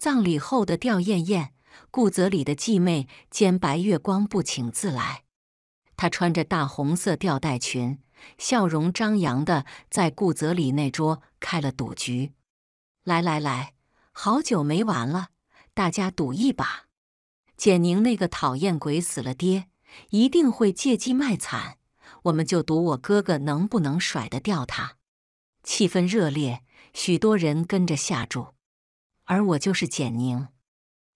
葬礼后的吊唁宴，顾泽里的继妹兼白月光不请自来。她穿着大红色吊带裙，笑容张扬的在顾泽里那桌开了赌局。来来来，好久没玩了，大家赌一把。简宁那个讨厌鬼死了爹，一定会借机卖惨，我们就赌我哥哥能不能甩得掉他。气氛热烈，许多人跟着下注。而我就是简宁，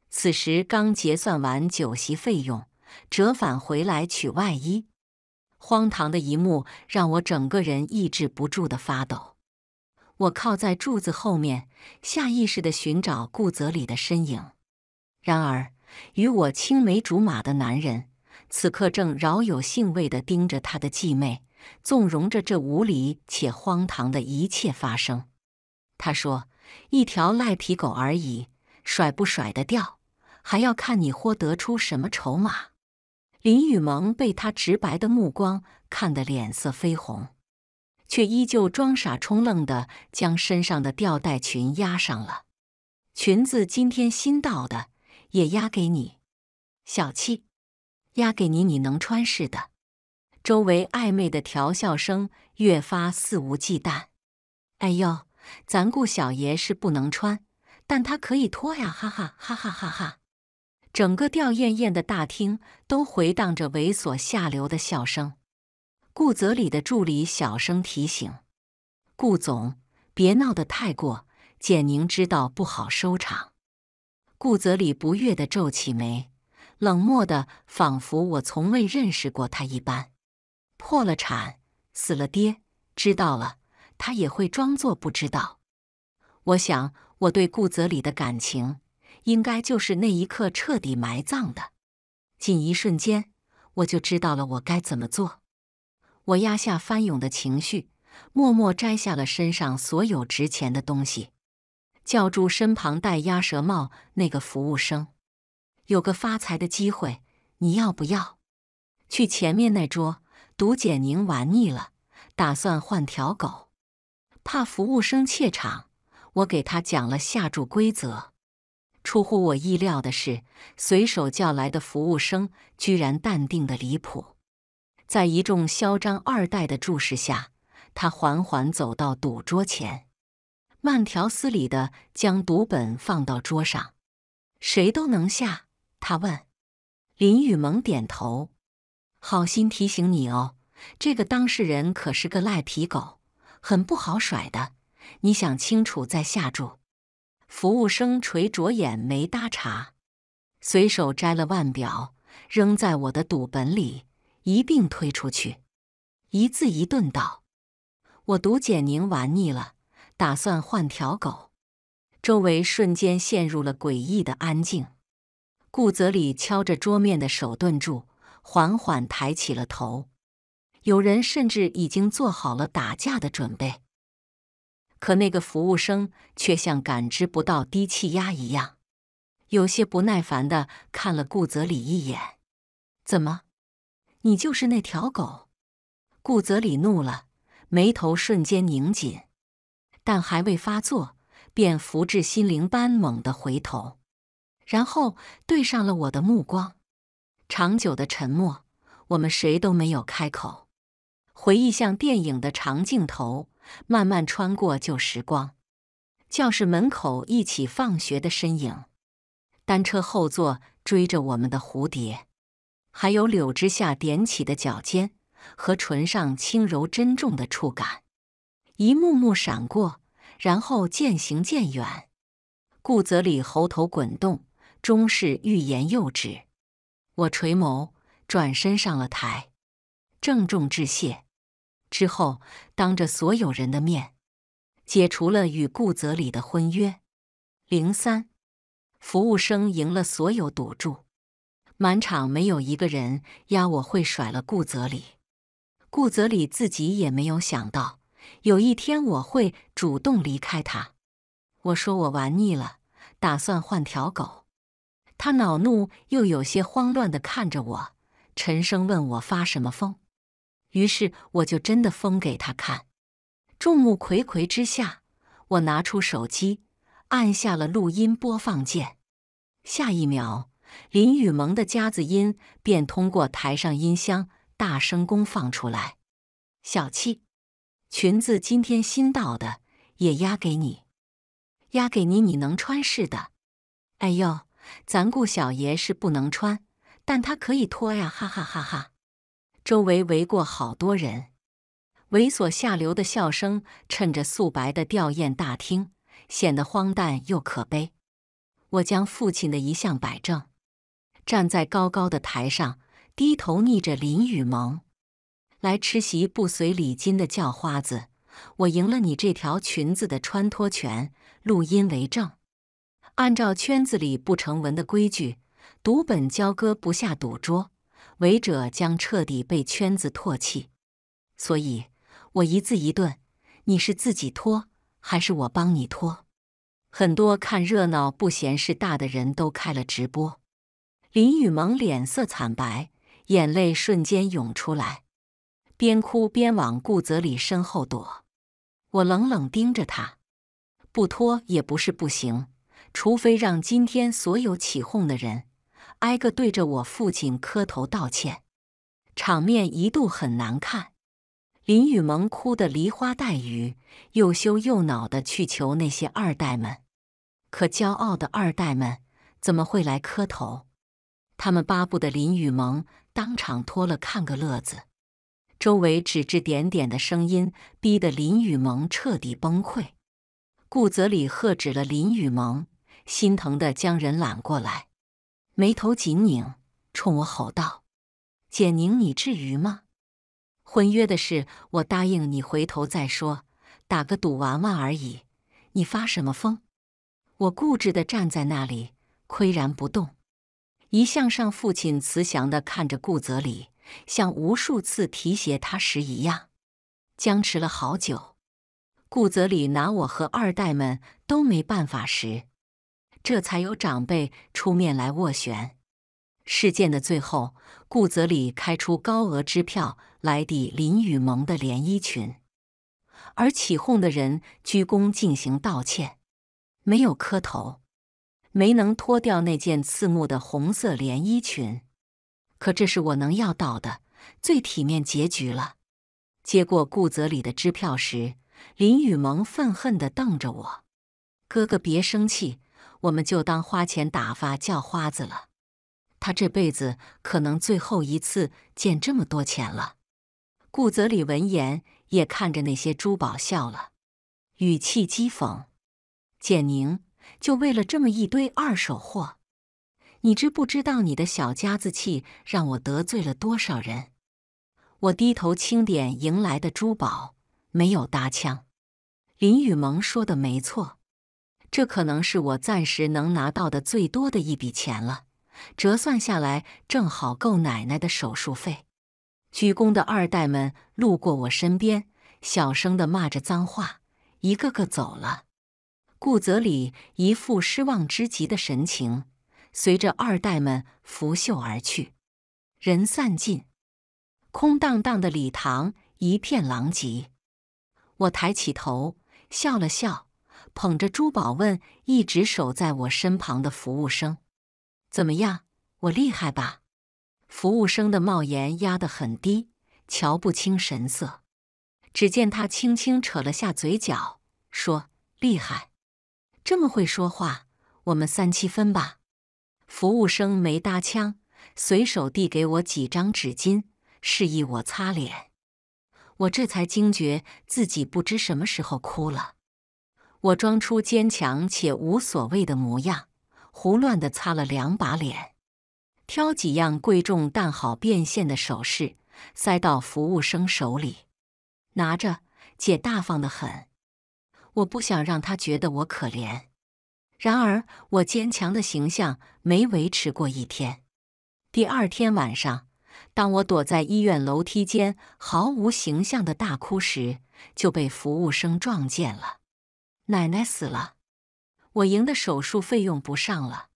此时刚结算完酒席费用，折返回来取外衣。荒唐的一幕让我整个人抑制不住的发抖。我靠在柱子后面，下意识的寻找顾泽礼的身影。然而，与我青梅竹马的男人，此刻正饶有兴味的盯着他的继妹，纵容着这无理且荒唐的一切发生。他说。一条赖皮狗而已，甩不甩得掉，还要看你豁得出什么筹码。林雨萌被他直白的目光看得脸色绯红，却依旧装傻充愣的将身上的吊带裙压上了。裙子今天新到的，也压给你。小气，压给你你能穿似的。周围暧昧的调笑声越发肆无忌惮。哎呦！咱顾小爷是不能穿，但他可以脱呀！哈哈哈哈哈哈！整个吊唁宴的大厅都回荡着猥琐下流的笑声。顾泽礼的助理小声提醒：“顾总，别闹得太过，简宁知道不好收场。”顾泽礼不悦的皱起眉，冷漠的仿佛我从未认识过他一般。破了产，死了爹，知道了。他也会装作不知道。我想，我对顾泽礼的感情，应该就是那一刻彻底埋葬的。仅一瞬间，我就知道了我该怎么做。我压下翻涌的情绪，默默摘下了身上所有值钱的东西，叫住身旁戴鸭舌帽那个服务生：“有个发财的机会，你要不要？去前面那桌，毒简宁玩腻了，打算换条狗。”怕服务生怯场，我给他讲了下注规则。出乎我意料的是，随手叫来的服务生居然淡定的离谱。在一众嚣张二代的注视下，他缓缓走到赌桌前，慢条斯理的将赌本放到桌上。谁都能下？他问。林雨萌点头。好心提醒你哦，这个当事人可是个赖皮狗。很不好甩的，你想清楚再下注。服务生垂着眼眉搭茬，随手摘了腕表，扔在我的赌本里，一并推出去，一字一顿道：“我赌简宁玩腻了，打算换条狗。”周围瞬间陷入了诡异的安静。顾泽礼敲着桌面的手顿住，缓缓抬起了头。有人甚至已经做好了打架的准备，可那个服务生却像感知不到低气压一样，有些不耐烦的看了顾泽礼一眼：“怎么？你就是那条狗？”顾泽礼怒了，眉头瞬间拧紧，但还未发作，便福至心灵般猛地回头，然后对上了我的目光。长久的沉默，我们谁都没有开口。回忆像电影的长镜头，慢慢穿过旧时光。教室门口一起放学的身影，单车后座追着我们的蝴蝶，还有柳枝下踮起的脚尖和唇上轻柔珍重的触感，一幕幕闪过，然后渐行渐远。顾泽里喉头滚动，终是欲言又止。我垂眸，转身上了台，郑重致谢。之后，当着所有人的面，解除了与顾泽礼的婚约。零三，服务生赢了所有赌注，满场没有一个人压我会甩了顾泽礼。顾泽礼自己也没有想到，有一天我会主动离开他。我说我玩腻了，打算换条狗。他恼怒又有些慌乱的看着我，沉声问我发什么疯？于是我就真的封给他看，众目睽睽之下，我拿出手机，按下了录音播放键。下一秒，林雨萌的夹子音便通过台上音箱大声公放出来：“小气，裙子今天新到的，也压给你，压给你，你能穿似的。哎呦，咱顾小爷是不能穿，但他可以脱呀！哈哈哈哈。”周围围过好多人，猥琐下流的笑声衬着素白的吊唁大厅，显得荒诞又可悲。我将父亲的遗像摆正，站在高高的台上，低头睨着林雨萌。来吃席不随礼金的叫花子，我赢了你这条裙子的穿脱权，录音为证。按照圈子里不成文的规矩，赌本交割不下赌桌。违者将彻底被圈子唾弃，所以，我一字一顿：“你是自己脱，还是我帮你脱？”很多看热闹不嫌事大的人都开了直播。林雨萌脸色惨白，眼泪瞬间涌出来，边哭边往顾泽礼身后躲。我冷冷盯着他：“不脱也不是不行，除非让今天所有起哄的人。”挨个对着我父亲磕头道歉，场面一度很难看。林雨萌哭得梨花带雨，又羞又恼地去求那些二代们。可骄傲的二代们怎么会来磕头？他们巴不得林雨萌当场脱了看个乐子。周围指指点点的声音逼得林雨萌彻底崩溃。顾泽礼喝止了林雨萌，心疼地将人揽过来。眉头紧拧，冲我吼道：“简宁，你至于吗？婚约的事，我答应你，回头再说。打个赌玩玩而已，你发什么疯？”我固执的站在那里，岿然不动。一向上，父亲慈祥的看着顾泽礼，像无数次提携他时一样。僵持了好久，顾泽礼拿我和二代们都没办法时。这才有长辈出面来斡旋。事件的最后，顾泽礼开出高额支票来抵林雨萌的连衣裙，而起哄的人鞠躬进行道歉，没有磕头，没能脱掉那件刺目的红色连衣裙。可这是我能要到的最体面结局了。接过顾泽礼的支票时，林雨萌愤恨的瞪着我：“哥哥，别生气。”我们就当花钱打发叫花子了，他这辈子可能最后一次见这么多钱了。顾泽礼闻言也看着那些珠宝笑了，语气讥讽：“简宁，就为了这么一堆二手货，你知不知道你的小家子气让我得罪了多少人？”我低头清点迎来的珠宝，没有搭腔。林雨萌说的没错。这可能是我暂时能拿到的最多的一笔钱了，折算下来正好够奶奶的手术费。鞠躬的二代们路过我身边，小声的骂着脏话，一个个走了。顾泽礼一副失望之极的神情，随着二代们拂袖而去。人散尽，空荡荡的礼堂一片狼藉。我抬起头，笑了笑。捧着珠宝问一直守在我身旁的服务生：“怎么样？我厉害吧？”服务生的帽檐压得很低，瞧不清神色。只见他轻轻扯了下嘴角，说：“厉害，这么会说话，我们三七分吧。”服务生没搭腔，随手递给我几张纸巾，示意我擦脸。我这才惊觉自己不知什么时候哭了。我装出坚强且无所谓的模样，胡乱的擦了两把脸，挑几样贵重但好变现的首饰，塞到服务生手里，拿着姐大方的很，我不想让他觉得我可怜。然而，我坚强的形象没维持过一天。第二天晚上，当我躲在医院楼梯间毫无形象的大哭时，就被服务生撞见了。奶奶死了，我赢的手术费用不上了。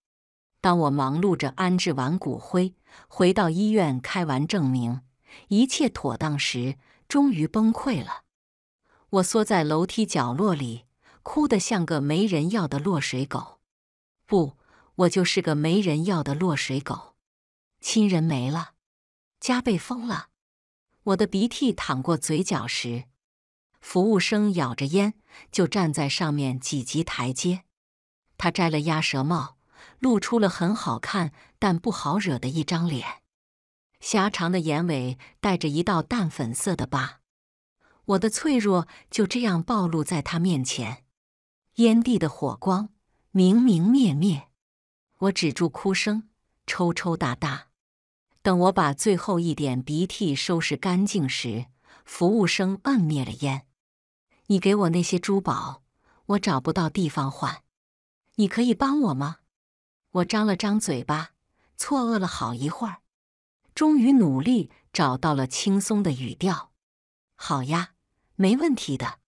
当我忙碌着安置完骨灰，回到医院开完证明，一切妥当时，终于崩溃了。我缩在楼梯角落里，哭得像个没人要的落水狗。不，我就是个没人要的落水狗。亲人没了，家被封了。我的鼻涕淌过嘴角时。服务生咬着烟，就站在上面几级台阶。他摘了鸭舌帽，露出了很好看但不好惹的一张脸。狭长的眼尾带着一道淡粉色的疤。我的脆弱就这样暴露在他面前。烟蒂的火光明明灭灭。我止住哭声，抽抽哒哒。等我把最后一点鼻涕收拾干净时，服务生摁灭了烟。你给我那些珠宝，我找不到地方换，你可以帮我吗？我张了张嘴巴，错愕了好一会儿，终于努力找到了轻松的语调。好呀，没问题的。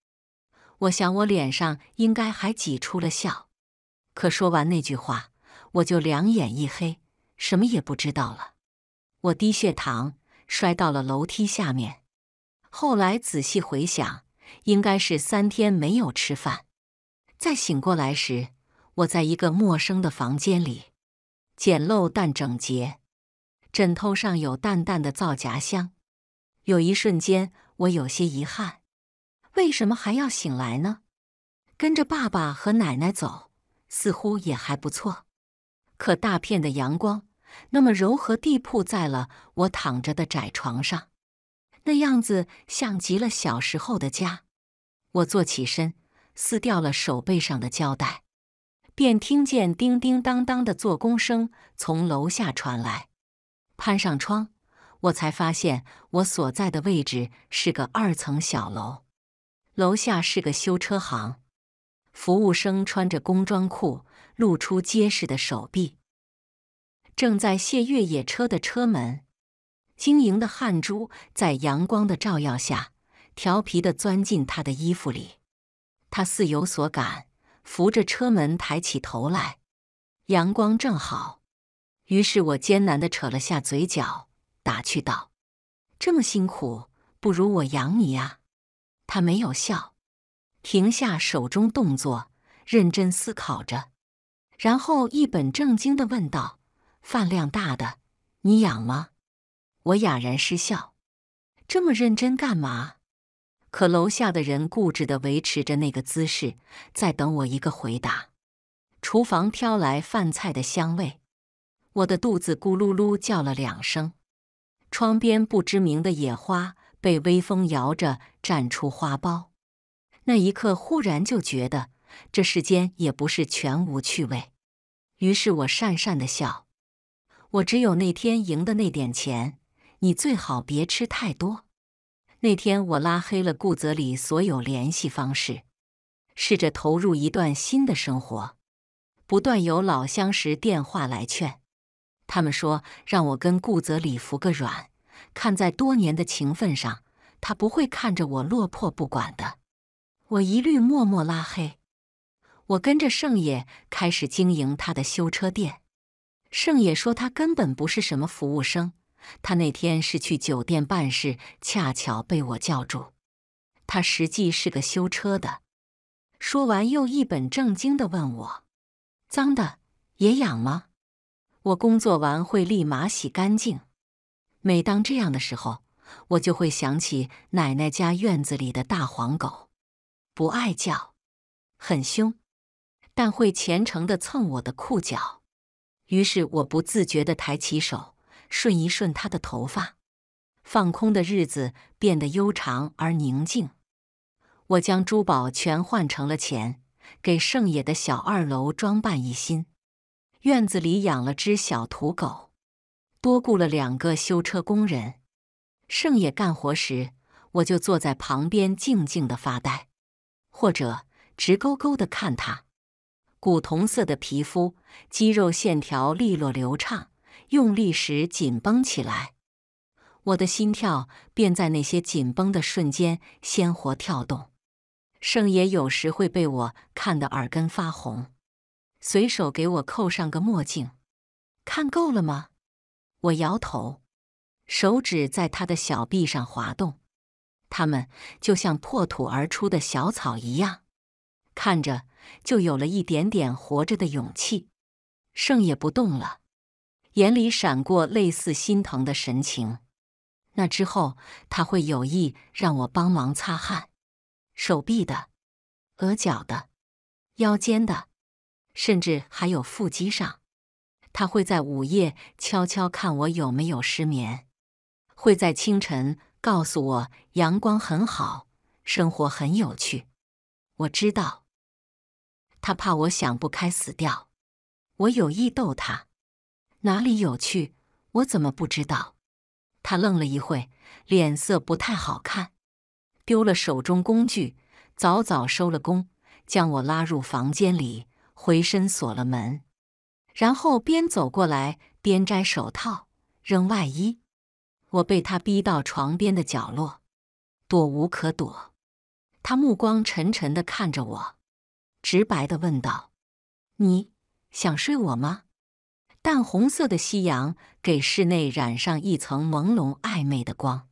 我想我脸上应该还挤出了笑，可说完那句话，我就两眼一黑，什么也不知道了。我低血糖，摔到了楼梯下面。后来仔细回想。应该是三天没有吃饭。再醒过来时，我在一个陌生的房间里，简陋但整洁。枕头上有淡淡的皂荚香。有一瞬间，我有些遗憾：为什么还要醒来呢？跟着爸爸和奶奶走，似乎也还不错。可大片的阳光那么柔和地铺在了我躺着的窄床上。那样子像极了小时候的家。我坐起身，撕掉了手背上的胶带，便听见叮叮当当的做工声从楼下传来。攀上窗，我才发现我所在的位置是个二层小楼，楼下是个修车行，服务生穿着工装裤，露出结实的手臂，正在卸越野车的车门。晶莹的汗珠在阳光的照耀下，调皮地钻进他的衣服里。他似有所感，扶着车门抬起头来。阳光正好，于是我艰难地扯了下嘴角，打趣道：“这么辛苦，不如我养你啊。”他没有笑，停下手中动作，认真思考着，然后一本正经地问道：“饭量大的，你养吗？”我哑然失笑，这么认真干嘛？可楼下的人固执的维持着那个姿势，在等我一个回答。厨房飘来饭菜的香味，我的肚子咕噜噜叫了两声。窗边不知名的野花被微风摇着绽出花苞。那一刻，忽然就觉得这世间也不是全无趣味。于是我讪讪的笑。我只有那天赢的那点钱。你最好别吃太多。那天我拉黑了顾泽礼所有联系方式，试着投入一段新的生活。不断有老相识电话来劝，他们说让我跟顾泽礼服个软，看在多年的情分上，他不会看着我落魄不管的。我一律默默拉黑。我跟着盛野开始经营他的修车店。盛野说他根本不是什么服务生。他那天是去酒店办事，恰巧被我叫住。他实际是个修车的。说完，又一本正经的问我：“脏的也痒吗？”我工作完会立马洗干净。每当这样的时候，我就会想起奶奶家院子里的大黄狗，不爱叫，很凶，但会虔诚的蹭我的裤脚。于是，我不自觉的抬起手。顺一顺他的头发，放空的日子变得悠长而宁静。我将珠宝全换成了钱，给盛野的小二楼装扮一新。院子里养了只小土狗，多雇了两个修车工人。盛野干活时，我就坐在旁边静静的发呆，或者直勾勾的看他。古铜色的皮肤，肌肉线条利落流畅。用力时紧绷起来，我的心跳便在那些紧绷的瞬间鲜活跳动。圣爷有时会被我看得耳根发红，随手给我扣上个墨镜。看够了吗？我摇头，手指在他的小臂上滑动，他们就像破土而出的小草一样，看着就有了一点点活着的勇气。圣爷不动了。眼里闪过类似心疼的神情。那之后，他会有意让我帮忙擦汗，手臂的、额角的、腰间的，甚至还有腹肌上。他会在午夜悄悄看我有没有失眠，会在清晨告诉我阳光很好，生活很有趣。我知道，他怕我想不开死掉。我有意逗他。哪里有趣？我怎么不知道？他愣了一会，脸色不太好看，丢了手中工具，早早收了工，将我拉入房间里，回身锁了门，然后边走过来边摘手套，扔外衣。我被他逼到床边的角落，躲无可躲。他目光沉沉的看着我，直白的问道：“你想睡我吗？”淡红色的夕阳给室内染上一层朦胧暧昧的光，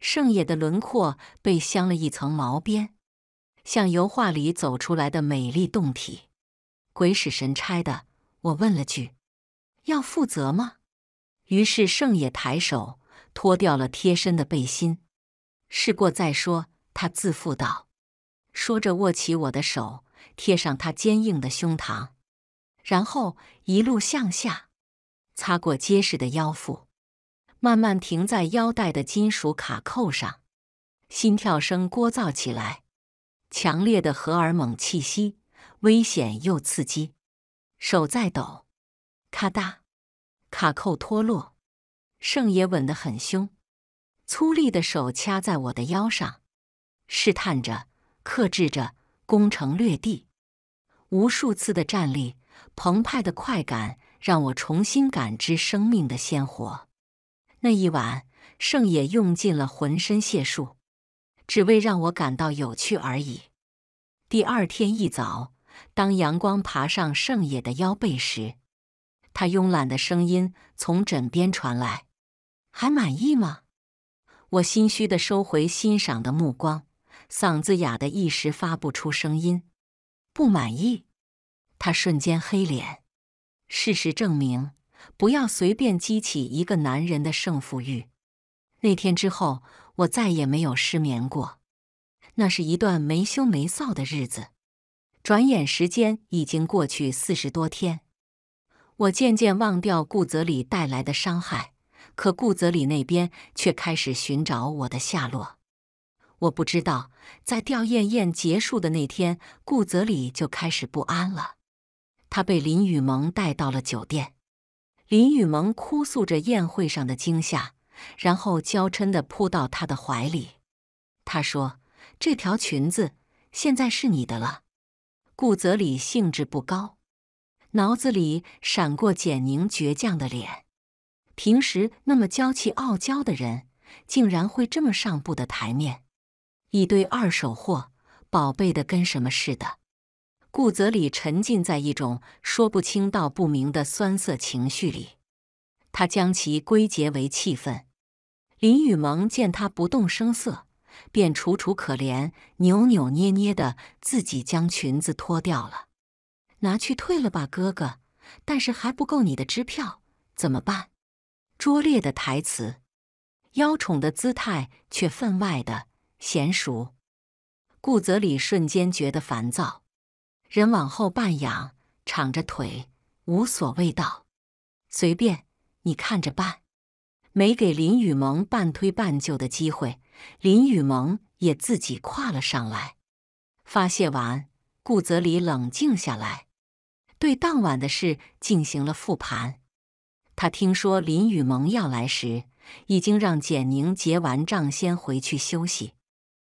盛野的轮廓被镶了一层毛边，像油画里走出来的美丽动体。鬼使神差的，我问了句：“要负责吗？”于是盛野抬手脱掉了贴身的背心，试过再说。他自负道，说着握起我的手，贴上他坚硬的胸膛。然后一路向下，擦过结实的腰腹，慢慢停在腰带的金属卡扣上。心跳声聒噪起来，强烈的荷尔蒙气息，危险又刺激。手在抖，咔嗒，卡扣脱落。盛爷吻得很凶，粗粝的手掐在我的腰上，试探着、克制着、攻城略地，无数次的站立。澎湃的快感让我重新感知生命的鲜活。那一晚，盛野用尽了浑身解数，只为让我感到有趣而已。第二天一早，当阳光爬上盛野的腰背时，他慵懒的声音从枕边传来：“还满意吗？”我心虚地收回欣赏的目光，嗓子哑得一时发不出声音。不满意。他瞬间黑脸。事实证明，不要随便激起一个男人的胜负欲。那天之后，我再也没有失眠过。那是一段没羞没臊的日子。转眼时间已经过去四十多天，我渐渐忘掉顾泽礼带来的伤害，可顾泽礼那边却开始寻找我的下落。我不知道，在吊唁宴结束的那天，顾泽礼就开始不安了。他被林雨萌带到了酒店，林雨萌哭诉着宴会上的惊吓，然后娇嗔地扑到他的怀里。他说：“这条裙子现在是你的了。”顾泽礼兴致不高，脑子里闪过简宁倔强的脸。平时那么娇气傲娇的人，竟然会这么上不得台面，一堆二手货，宝贝的跟什么似的。顾泽礼沉浸在一种说不清道不明的酸涩情绪里，他将其归结为气愤。林雨萌见他不动声色，便楚楚可怜、扭扭捏捏的自己将裙子脱掉了，拿去退了吧，哥哥。但是还不够你的支票，怎么办？拙劣的台词，妖宠的姿态却分外的娴熟。顾泽礼瞬间觉得烦躁。人往后半仰，敞着腿，无所谓道：“随便你看着办。”没给林雨萌半推半就的机会，林雨萌也自己跨了上来。发泄完，顾泽礼冷静下来，对当晚的事进行了复盘。他听说林雨萌要来时，已经让简宁结完账先回去休息，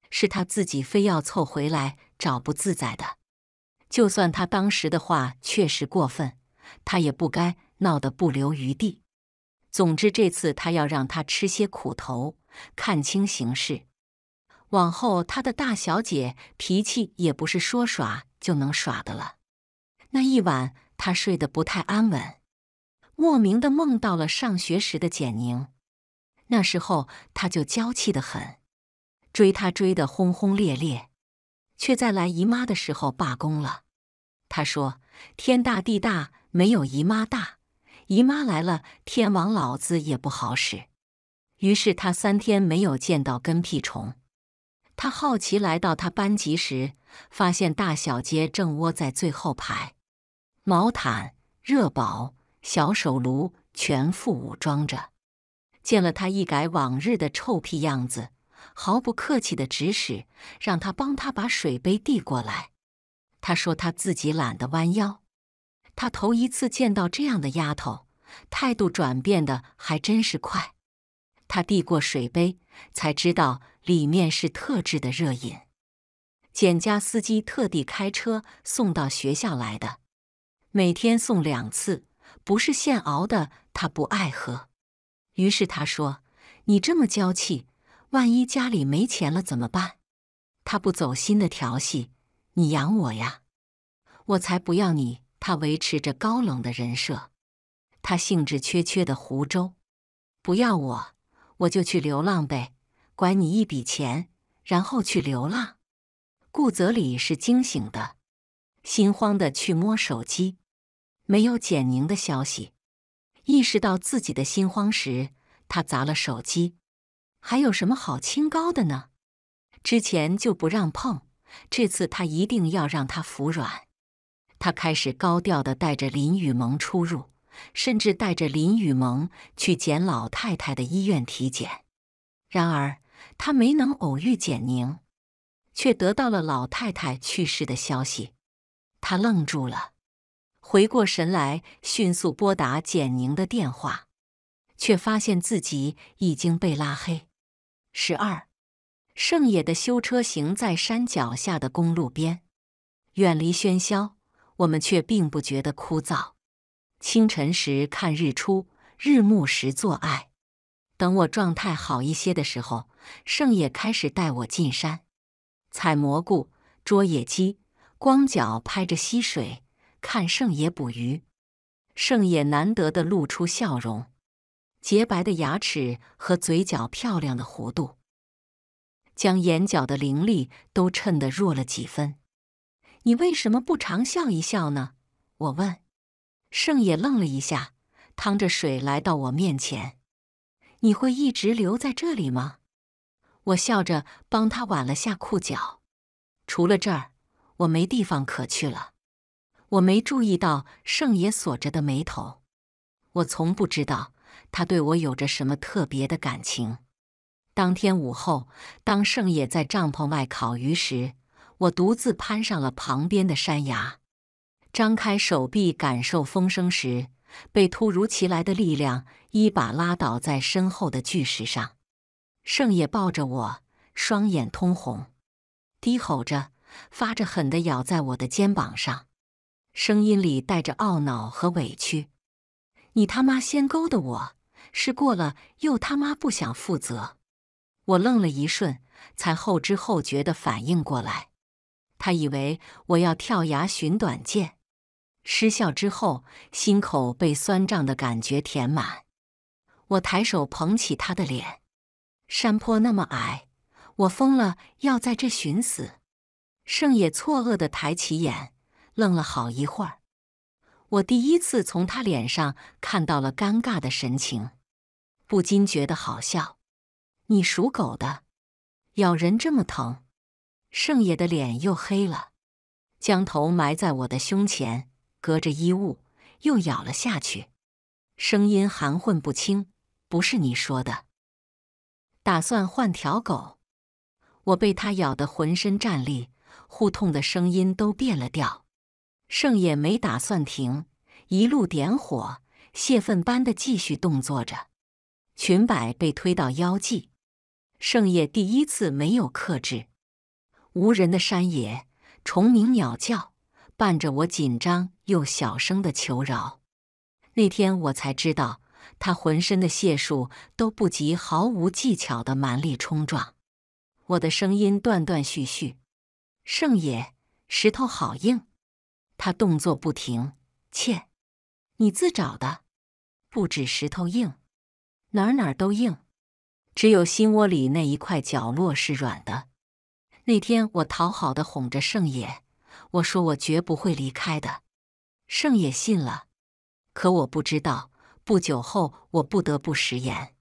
是他自己非要凑回来找不自在的。就算他当时的话确实过分，他也不该闹得不留余地。总之，这次他要让他吃些苦头，看清形势。往后，他的大小姐脾气也不是说耍就能耍的了。那一晚，他睡得不太安稳，莫名的梦到了上学时的简宁。那时候，他就娇气的很，追他追得轰轰烈烈。却在来姨妈的时候罢工了。他说：“天大地大，没有姨妈大。姨妈来了，天王老子也不好使。”于是他三天没有见到跟屁虫。他好奇来到他班级时，发现大小姐正窝在最后排，毛毯、热宝、小手炉全副武装着，见了他一改往日的臭屁样子。毫不客气的指使，让他帮他把水杯递过来。他说他自己懒得弯腰。他头一次见到这样的丫头，态度转变的还真是快。他递过水杯，才知道里面是特制的热饮。简家司机特地开车送到学校来的，每天送两次，不是现熬的他不爱喝。于是他说：“你这么娇气。”万一家里没钱了怎么办？他不走心的调戏，你养我呀？我才不要你！他维持着高冷的人设，他兴致缺缺的胡诌，不要我，我就去流浪呗，管你一笔钱，然后去流浪。顾泽礼是惊醒的，心慌的去摸手机，没有简宁的消息，意识到自己的心慌时，他砸了手机。还有什么好清高的呢？之前就不让碰，这次他一定要让他服软。他开始高调的带着林雨萌出入，甚至带着林雨萌去简老太太的医院体检。然而，他没能偶遇简宁，却得到了老太太去世的消息。他愣住了，回过神来，迅速拨打简宁的电话，却发现自己已经被拉黑。十二，圣野的修车行在山脚下的公路边，远离喧嚣，我们却并不觉得枯燥。清晨时看日出，日暮时做爱。等我状态好一些的时候，圣野开始带我进山，采蘑菇、捉野鸡，光脚拍着溪水，看圣野捕鱼。圣野难得的露出笑容。洁白的牙齿和嘴角漂亮的弧度，将眼角的凌厉都衬得弱了几分。你为什么不常笑一笑呢？我问。圣野愣了一下，趟着水来到我面前。你会一直留在这里吗？我笑着帮他挽了下裤脚。除了这儿，我没地方可去了。我没注意到圣野锁着的眉头。我从不知道。他对我有着什么特别的感情？当天午后，当圣野在帐篷外烤鱼时，我独自攀上了旁边的山崖，张开手臂感受风声时，被突如其来的力量一把拉倒在身后的巨石上。圣野抱着我，双眼通红，低吼着，发着狠的咬在我的肩膀上，声音里带着懊恼和委屈：“你他妈先勾的我！”是过了，又他妈不想负责。我愣了一瞬，才后知后觉的反应过来，他以为我要跳崖寻短见。失笑之后，心口被酸胀的感觉填满。我抬手捧起他的脸，山坡那么矮，我疯了要在这寻死。盛野错愕的抬起眼，愣了好一会儿。我第一次从他脸上看到了尴尬的神情。不禁觉得好笑，你属狗的，咬人这么疼。盛野的脸又黑了，将头埋在我的胸前，隔着衣物又咬了下去，声音含混不清。不是你说的，打算换条狗。我被他咬得浑身战栗，互痛的声音都变了调。盛野没打算停，一路点火泄愤般的继续动作着。裙摆被推到腰际，盛夜第一次没有克制。无人的山野，虫鸣鸟叫，伴着我紧张又小声的求饶。那天我才知道，他浑身的解数都不及毫无技巧的蛮力冲撞。我的声音断断续续：“盛夜，石头好硬。”他动作不停：“切，你自找的，不止石头硬。”哪儿哪儿都硬，只有心窝里那一块角落是软的。那天我讨好的哄着盛野，我说我绝不会离开的。盛野信了，可我不知道，不久后我不得不食言。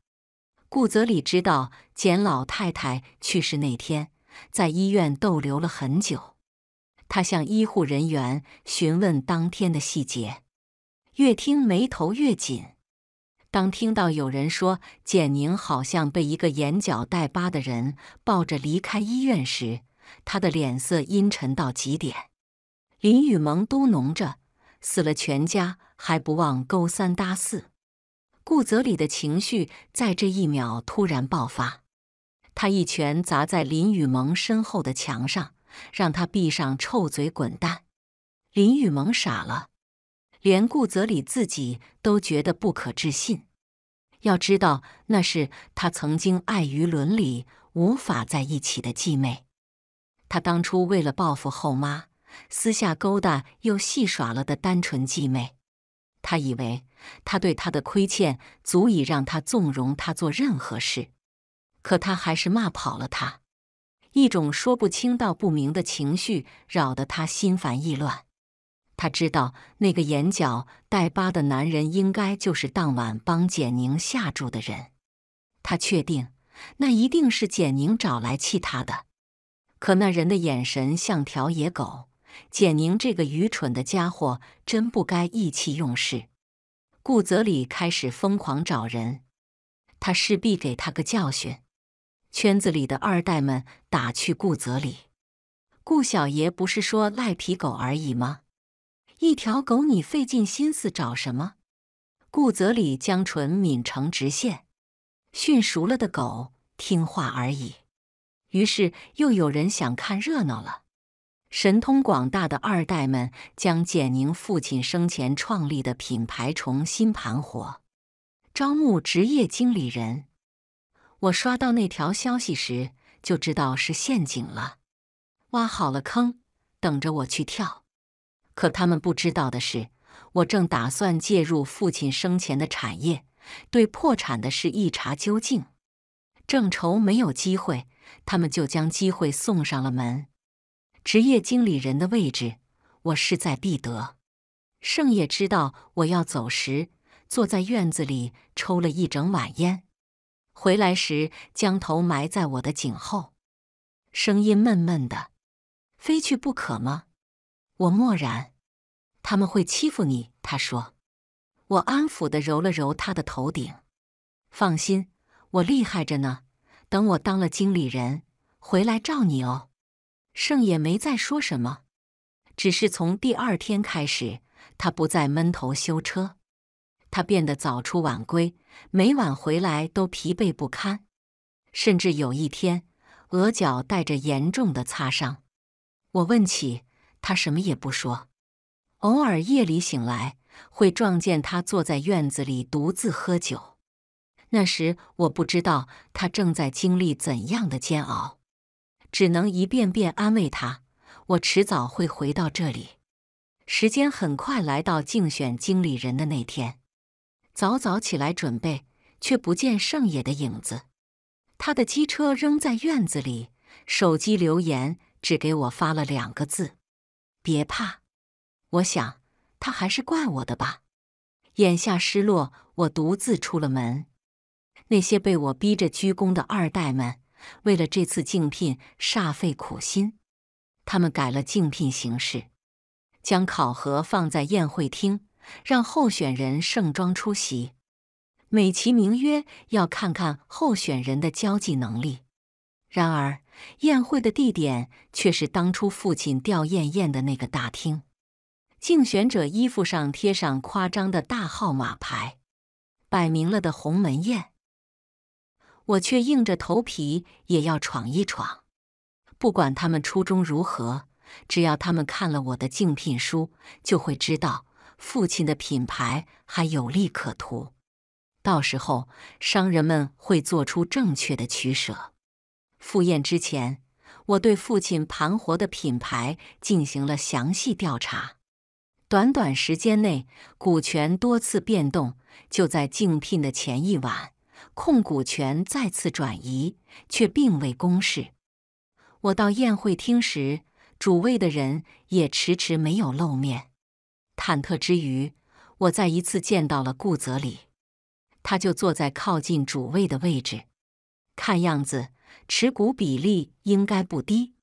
顾泽礼知道简老太太去世那天在医院逗留了很久，他向医护人员询问当天的细节，越听眉头越紧。当听到有人说简宁好像被一个眼角带疤的人抱着离开医院时，他的脸色阴沉到极点。林雨萌嘟哝着：“死了全家还不忘勾三搭四。”顾泽里的情绪在这一秒突然爆发，他一拳砸在林雨萌身后的墙上，让他闭上臭嘴滚蛋。林雨萌傻了。连顾泽礼自己都觉得不可置信。要知道，那是他曾经碍于伦理无法在一起的继妹，他当初为了报复后妈，私下勾搭又戏耍了的单纯继妹。他以为他对她的亏欠足以让他纵容她做任何事，可他还是骂跑了她。一种说不清道不明的情绪，扰得他心烦意乱。他知道那个眼角带疤的男人应该就是当晚帮简宁下注的人，他确定那一定是简宁找来气他的。可那人的眼神像条野狗，简宁这个愚蠢的家伙真不该意气用事。顾泽礼开始疯狂找人，他势必给他个教训。圈子里的二代们打趣顾泽礼：“顾小爷不是说赖皮狗而已吗？”一条狗，你费尽心思找什么？顾泽礼将唇抿成直线。驯熟了的狗，听话而已。于是又有人想看热闹了。神通广大的二代们将简宁父亲生前创立的品牌重新盘活，招募职业经理人。我刷到那条消息时，就知道是陷阱了。挖好了坑，等着我去跳。可他们不知道的是，我正打算介入父亲生前的产业，对破产的事一查究竟。正愁没有机会，他们就将机会送上了门。职业经理人的位置，我势在必得。盛夜知道我要走时，坐在院子里抽了一整晚烟。回来时，将头埋在我的颈后，声音闷闷的：“非去不可吗？”我默然，他们会欺负你。他说，我安抚的揉了揉他的头顶，放心，我厉害着呢。等我当了经理人，回来罩你哦。盛也没再说什么，只是从第二天开始，他不再闷头修车，他变得早出晚归，每晚回来都疲惫不堪，甚至有一天，额角带着严重的擦伤。我问起。他什么也不说，偶尔夜里醒来，会撞见他坐在院子里独自喝酒。那时我不知道他正在经历怎样的煎熬，只能一遍遍安慰他：“我迟早会回到这里。”时间很快来到竞选经理人的那天，早早起来准备，却不见盛野的影子。他的机车扔在院子里，手机留言只给我发了两个字。别怕，我想他还是怪我的吧。眼下失落，我独自出了门。那些被我逼着鞠躬的二代们，为了这次竞聘煞费苦心。他们改了竞聘形式，将考核放在宴会厅，让候选人盛装出席，美其名曰要看看候选人的交际能力。然而。宴会的地点却是当初父亲吊唁宴的那个大厅。竞选者衣服上贴上夸张的大号码牌，摆明了的鸿门宴。我却硬着头皮也要闯一闯。不管他们初衷如何，只要他们看了我的竞聘书，就会知道父亲的品牌还有利可图。到时候，商人们会做出正确的取舍。赴宴之前，我对父亲盘活的品牌进行了详细调查。短短时间内，股权多次变动。就在竞聘的前一晚，控股权再次转移，却并未公示。我到宴会厅时，主位的人也迟迟没有露面。忐忑之余，我再一次见到了顾泽礼，他就坐在靠近主位的位置，看样子。持股比例应该不低。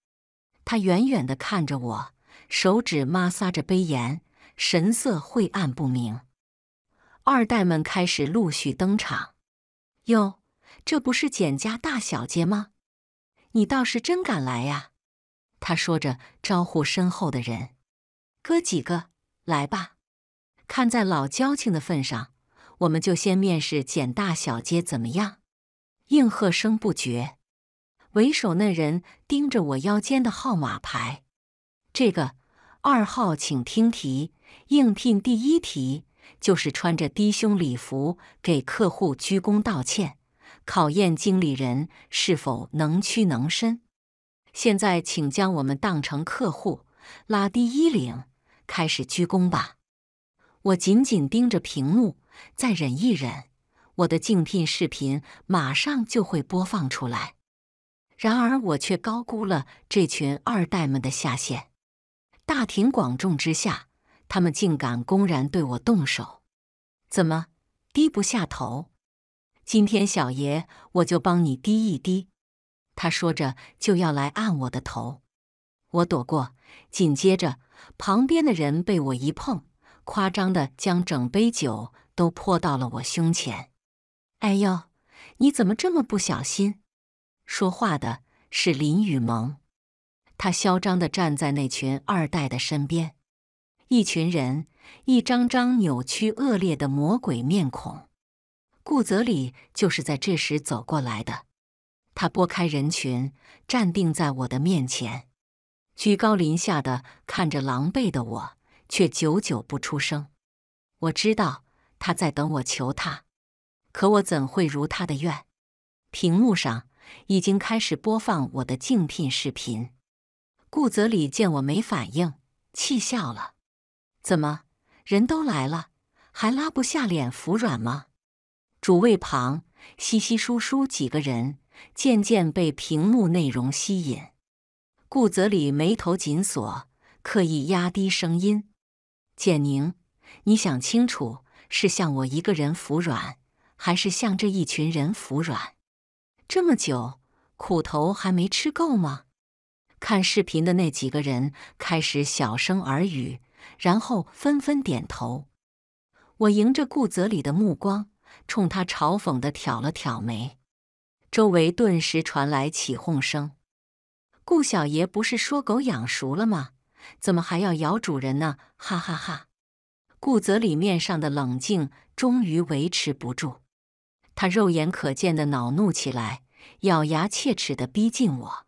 他远远地看着我，手指摩挲着杯沿，神色晦暗不明。二代们开始陆续登场。哟，这不是简家大小姐吗？你倒是真敢来呀！他说着招呼身后的人：“哥几个，来吧！看在老交情的份上，我们就先面试简大小姐怎么样？”应和声不绝。为首那人盯着我腰间的号码牌，这个二号，请听题。应聘第一题就是穿着低胸礼服给客户鞠躬道歉，考验经理人是否能屈能伸。现在，请将我们当成客户，拉低衣领，开始鞠躬吧。我紧紧盯着屏幕，再忍一忍，我的竞聘视频马上就会播放出来。然而，我却高估了这群二代们的下限。大庭广众之下，他们竟敢公然对我动手，怎么低不下头？今天小爷我就帮你低一低。他说着就要来按我的头，我躲过。紧接着，旁边的人被我一碰，夸张的将整杯酒都泼到了我胸前。哎呦，你怎么这么不小心？说话的是林雨萌，他嚣张地站在那群二代的身边，一群人，一张张扭曲恶劣的魔鬼面孔。顾泽礼就是在这时走过来的，他拨开人群，站定在我的面前，居高临下的看着狼狈的我，却久久不出声。我知道他在等我求他，可我怎会如他的愿？屏幕上。已经开始播放我的竞聘视频。顾泽礼见我没反应，气笑了：“怎么，人都来了，还拉不下脸服软吗？”主位旁稀稀疏疏几个人渐渐被屏幕内容吸引。顾泽礼眉头紧锁，刻意压低声音：“简宁，你想清楚，是向我一个人服软，还是向这一群人服软？”这么久，苦头还没吃够吗？看视频的那几个人开始小声耳语，然后纷纷点头。我迎着顾泽里的目光，冲他嘲讽的挑了挑眉。周围顿时传来起哄声：“顾小爷不是说狗养熟了吗？怎么还要咬主人呢？”哈哈哈！顾泽里面上的冷静终于维持不住。他肉眼可见的恼怒起来，咬牙切齿的逼近我：“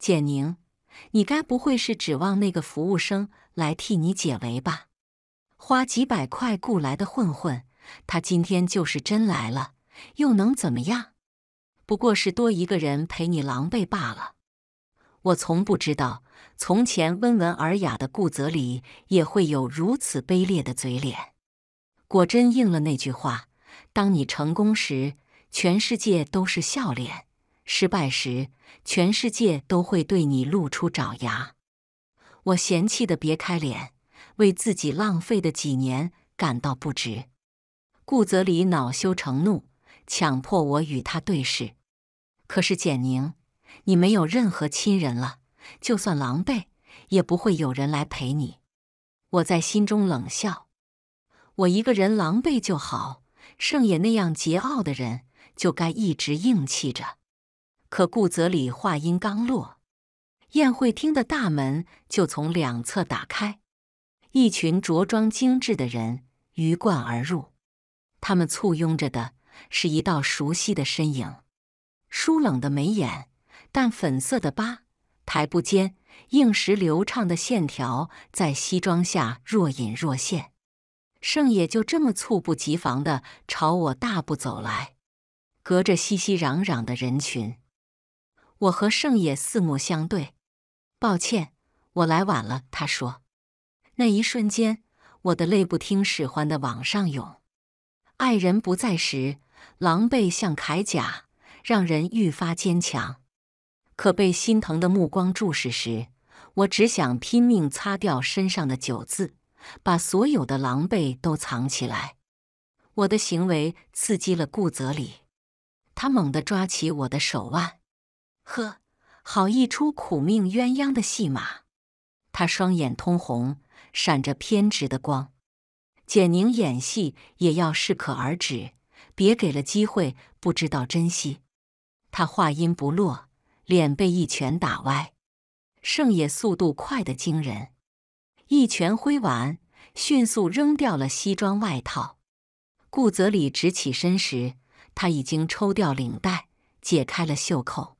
简宁，你该不会是指望那个服务生来替你解围吧？花几百块雇来的混混，他今天就是真来了，又能怎么样？不过是多一个人陪你狼狈罢了。”我从不知道，从前温文尔雅的顾泽里也会有如此卑劣的嘴脸。果真应了那句话。当你成功时，全世界都是笑脸；失败时，全世界都会对你露出爪牙。我嫌弃的别开脸，为自己浪费的几年感到不值。顾泽礼恼羞成怒，强迫我与他对视。可是简宁，你没有任何亲人了，就算狼狈，也不会有人来陪你。我在心中冷笑：我一个人狼狈就好。盛野那样桀骜的人，就该一直硬气着。可顾泽礼话音刚落，宴会厅的大门就从两侧打开，一群着装精致的人鱼贯而入。他们簇拥着的是一道熟悉的身影，疏冷的眉眼，淡粉色的疤，台步间硬实流畅的线条在西装下若隐若现。盛野就这么猝不及防的朝我大步走来，隔着熙熙攘攘的人群，我和盛野四目相对。抱歉，我来晚了，他说。那一瞬间，我的泪不听使唤的往上涌。爱人不在时，狼狈像铠甲，让人愈发坚强；可被心疼的目光注视时，我只想拼命擦掉身上的酒渍。把所有的狼狈都藏起来，我的行为刺激了顾泽礼，他猛地抓起我的手腕，呵，好一出苦命鸳鸯的戏码。他双眼通红，闪着偏执的光。简宁演戏也要适可而止，别给了机会不知道珍惜。他话音不落，脸被一拳打歪。盛野速度快得惊人。一拳挥完，迅速扔掉了西装外套。顾泽礼直起身时，他已经抽掉领带，解开了袖扣，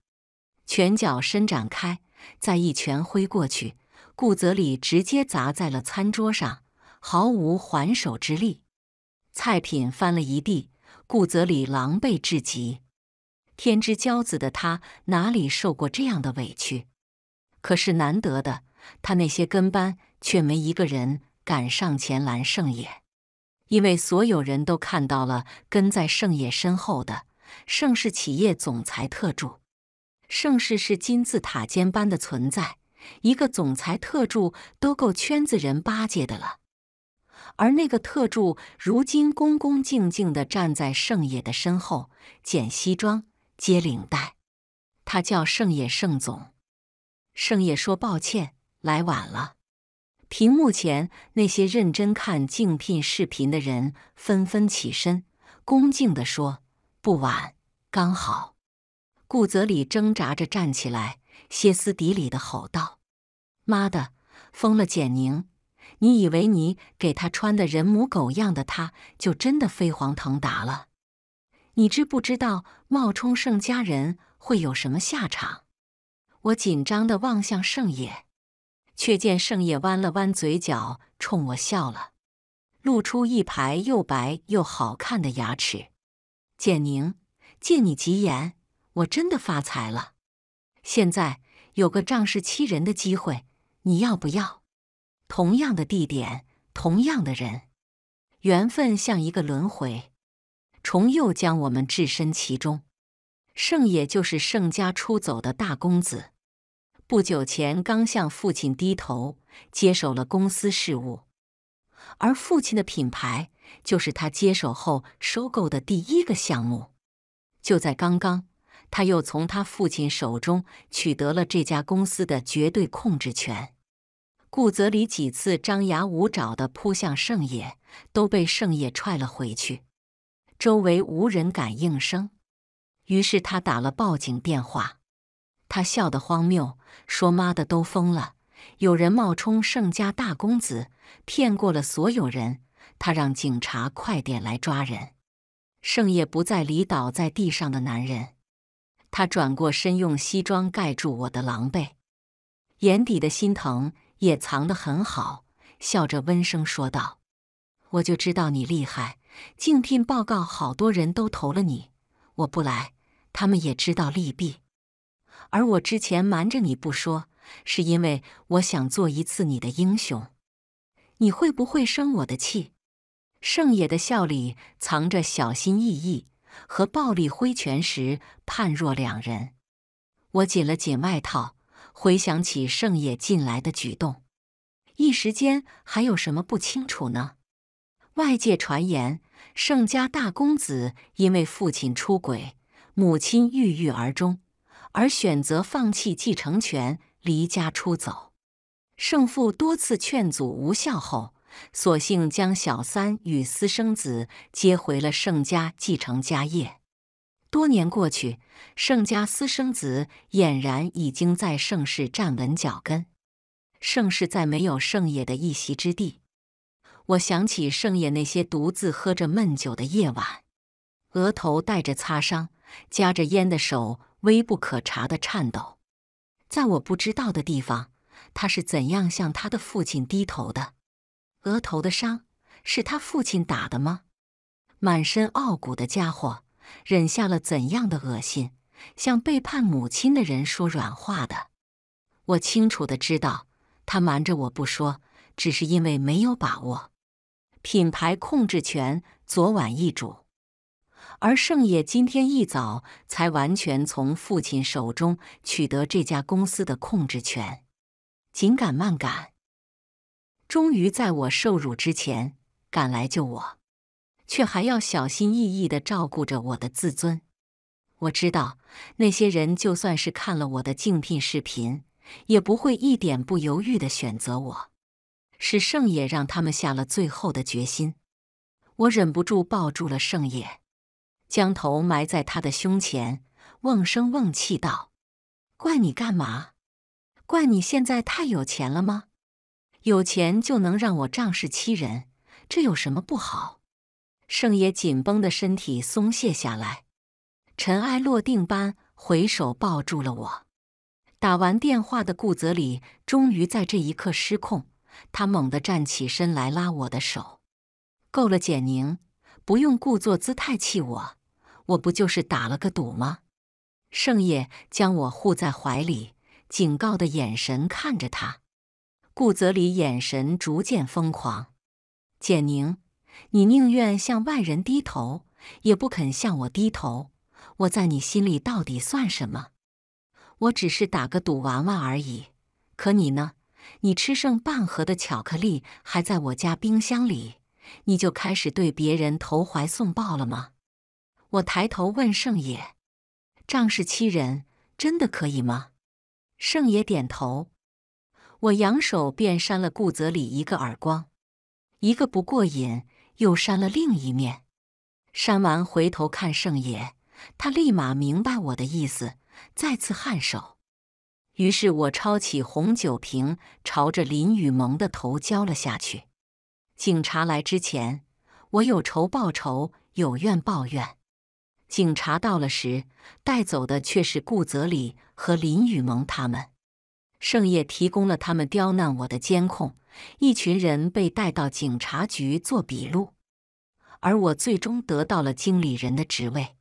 拳脚伸展开，再一拳挥过去，顾泽礼直接砸在了餐桌上，毫无还手之力。菜品翻了一地，顾泽礼狼狈至极。天之骄子的他哪里受过这样的委屈？可是难得的，他那些跟班。却没一个人敢上前拦盛野，因为所有人都看到了跟在盛野身后的盛世企业总裁特助。盛世是金字塔尖般的存在，一个总裁特助都够圈子人巴结的了。而那个特助如今恭恭敬敬地站在盛野的身后，剪西装、接领带。他叫盛野盛总。盛野说：“抱歉，来晚了。”屏幕前那些认真看竞聘视频的人纷纷起身，恭敬地说：“不晚，刚好。”顾泽礼挣扎着站起来，歇斯底里地吼道：“妈的，疯了！简宁，你以为你给他穿的人模狗样的，他就真的飞黄腾达了？你知不知道冒充盛家人会有什么下场？”我紧张地望向盛野。却见盛夜弯了弯嘴角，冲我笑了，露出一排又白又好看的牙齿。简宁，借你吉言，我真的发财了。现在有个仗势欺人的机会，你要不要？同样的地点，同样的人，缘分像一个轮回，重又将我们置身其中。盛也就是盛家出走的大公子。不久前刚向父亲低头接手了公司事务，而父亲的品牌就是他接手后收购的第一个项目。就在刚刚，他又从他父亲手中取得了这家公司的绝对控制权。顾泽里几次张牙舞爪的扑向盛野，都被盛野踹了回去。周围无人敢应声，于是他打了报警电话。他笑得荒谬，说：“妈的，都疯了！有人冒充盛家大公子，骗过了所有人。他让警察快点来抓人。”盛夜不再理倒在地上的男人，他转过身，用西装盖住我的狼狈，眼底的心疼也藏得很好，笑着温声说道：“我就知道你厉害，竞聘报告好多人都投了你。我不来，他们也知道利弊。”而我之前瞒着你不说，是因为我想做一次你的英雄。你会不会生我的气？盛野的笑里藏着小心翼翼，和暴力挥拳时判若两人。我紧了紧外套，回想起盛野近来的举动，一时间还有什么不清楚呢？外界传言，盛家大公子因为父亲出轨，母亲郁郁而终。而选择放弃继承权，离家出走。胜父多次劝阻无效后，索性将小三与私生子接回了盛家继承家业。多年过去，盛家私生子俨然已经在盛世站稳脚跟，盛世再没有盛爷的一席之地。我想起盛爷那些独自喝着闷酒的夜晚，额头带着擦伤，夹着烟的手。微不可察的颤抖，在我不知道的地方，他是怎样向他的父亲低头的？额头的伤是他父亲打的吗？满身傲骨的家伙，忍下了怎样的恶心？向背叛母亲的人说软话的？我清楚的知道，他瞒着我不说，只是因为没有把握。品牌控制权昨晚易主。而盛野今天一早才完全从父亲手中取得这家公司的控制权，紧赶慢赶，终于在我受辱之前赶来救我，却还要小心翼翼地照顾着我的自尊。我知道那些人就算是看了我的竞聘视频，也不会一点不犹豫地选择我。是盛野让他们下了最后的决心。我忍不住抱住了盛野。将头埋在他的胸前，瓮声瓮气道：“怪你干嘛？怪你现在太有钱了吗？有钱就能让我仗势欺人，这有什么不好？”盛爷紧绷的身体松懈下来，尘埃落定般回手抱住了我。打完电话的顾泽礼终于在这一刻失控，他猛地站起身来拉我的手：“够了，简宁。”不用故作姿态气我，我不就是打了个赌吗？盛夜将我护在怀里，警告的眼神看着他。顾泽礼眼神逐渐疯狂。简宁，你宁愿向外人低头，也不肯向我低头。我在你心里到底算什么？我只是打个赌玩玩而已。可你呢？你吃剩半盒的巧克力还在我家冰箱里。你就开始对别人投怀送抱了吗？我抬头问圣爷：“仗势欺人真的可以吗？”圣爷点头。我扬手便扇了顾泽礼一个耳光，一个不过瘾，又扇了另一面。扇完回头看圣爷，他立马明白我的意思，再次颔首。于是，我抄起红酒瓶，朝着林雨萌的头浇了下去。警察来之前，我有仇报仇，有怨报怨。警察到了时，带走的却是顾泽礼和林雨萌他们。盛夜提供了他们刁难我的监控，一群人被带到警察局做笔录，而我最终得到了经理人的职位。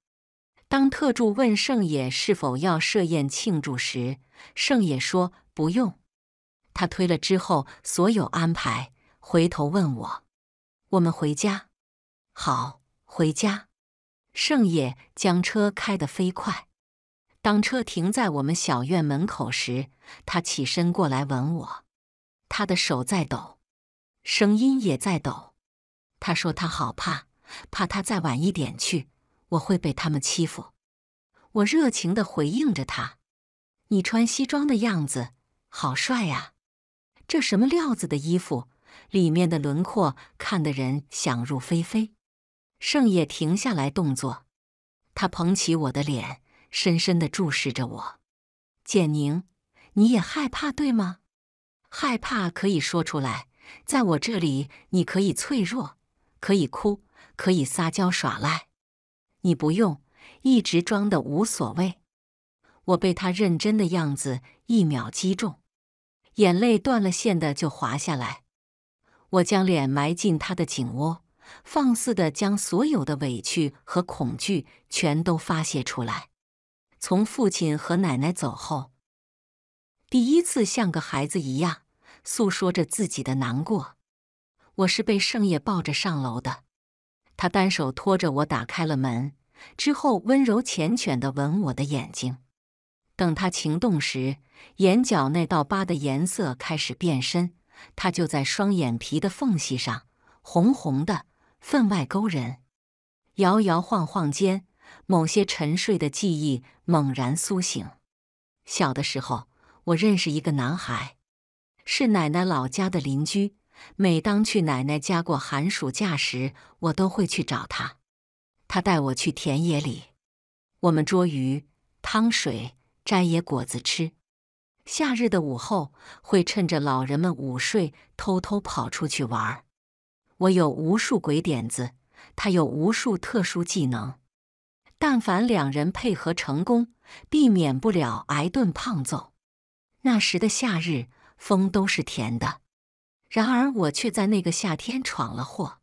当特助问盛野是否要设宴庆祝时，盛野说不用，他推了之后所有安排。回头问我：“我们回家？”“好，回家。”盛野将车开得飞快。当车停在我们小院门口时，他起身过来吻我，他的手在抖，声音也在抖。他说：“他好怕，怕他再晚一点去，我会被他们欺负。”我热情地回应着他：“你穿西装的样子好帅呀，这什么料子的衣服？”里面的轮廓看得人想入非非。盛夜停下来动作，他捧起我的脸，深深的注视着我。简宁，你也害怕对吗？害怕可以说出来，在我这里，你可以脆弱，可以哭，可以撒娇耍赖，你不用一直装的无所谓。我被他认真的样子一秒击中，眼泪断了线的就滑下来。我将脸埋进他的颈窝，放肆的将所有的委屈和恐惧全都发泄出来。从父亲和奶奶走后，第一次像个孩子一样诉说着自己的难过。我是被盛夜抱着上楼的，他单手托着我打开了门，之后温柔缱绻的吻我的眼睛。等他情动时，眼角那道疤的颜色开始变深。它就在双眼皮的缝隙上，红红的，分外勾人。摇摇晃晃间，某些沉睡的记忆猛然苏醒。小的时候，我认识一个男孩，是奶奶老家的邻居。每当去奶奶家过寒暑假时，我都会去找他。他带我去田野里，我们捉鱼、汤水、摘野果子吃。夏日的午后，会趁着老人们午睡，偷偷跑出去玩。我有无数鬼点子，他有无数特殊技能。但凡两人配合成功，避免不了挨顿胖揍。那时的夏日，风都是甜的。然而，我却在那个夏天闯了祸。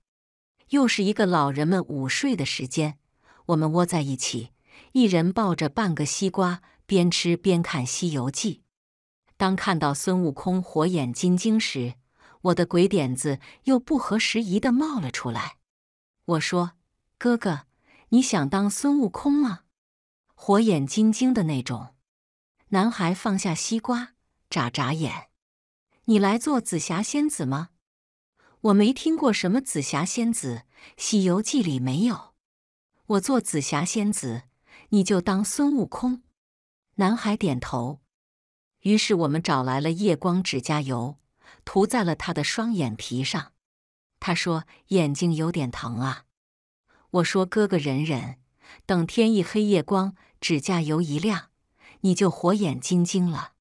又是一个老人们午睡的时间，我们窝在一起，一人抱着半个西瓜，边吃边看《西游记》。当看到孙悟空火眼金睛时，我的鬼点子又不合时宜的冒了出来。我说：“哥哥，你想当孙悟空吗？火眼金睛的那种。”男孩放下西瓜，眨眨眼：“你来做紫霞仙子吗？”“我没听过什么紫霞仙子，《西游记》里没有。”“我做紫霞仙子，你就当孙悟空。”男孩点头。于是我们找来了夜光指甲油，涂在了他的双眼皮上。他说眼睛有点疼啊。我说哥哥忍忍，等天一黑，夜光指甲油一亮，你就火眼金睛了。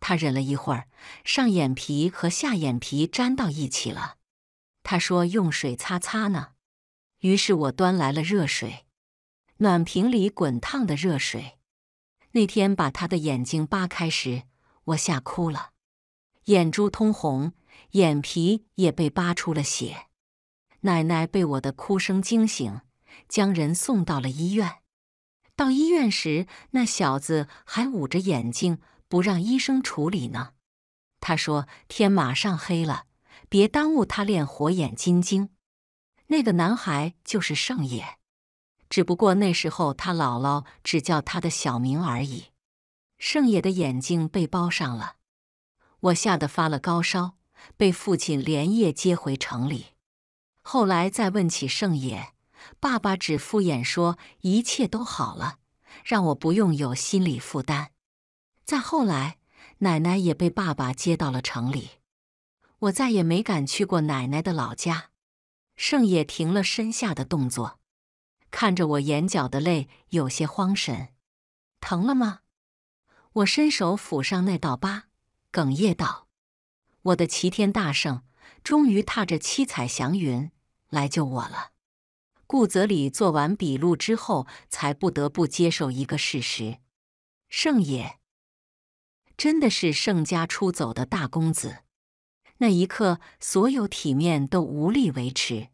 他忍了一会儿，上眼皮和下眼皮粘到一起了。他说用水擦擦呢。于是我端来了热水，暖瓶里滚烫的热水。那天把他的眼睛扒开时。我吓哭了，眼珠通红，眼皮也被扒出了血。奶奶被我的哭声惊醒，将人送到了医院。到医院时，那小子还捂着眼睛不让医生处理呢。他说：“天马上黑了，别耽误他练火眼金睛。”那个男孩就是圣野，只不过那时候他姥姥只叫他的小名而已。盛野的眼睛被包上了，我吓得发了高烧，被父亲连夜接回城里。后来再问起盛野，爸爸只敷衍说一切都好了，让我不用有心理负担。再后来，奶奶也被爸爸接到了城里，我再也没敢去过奶奶的老家。盛野停了身下的动作，看着我眼角的泪，有些慌神，疼了吗？我伸手抚上那道疤，哽咽道：“我的齐天大圣，终于踏着七彩祥云来救我了。”顾泽礼做完笔录之后，才不得不接受一个事实：盛爷真的是盛家出走的大公子。那一刻，所有体面都无力维持。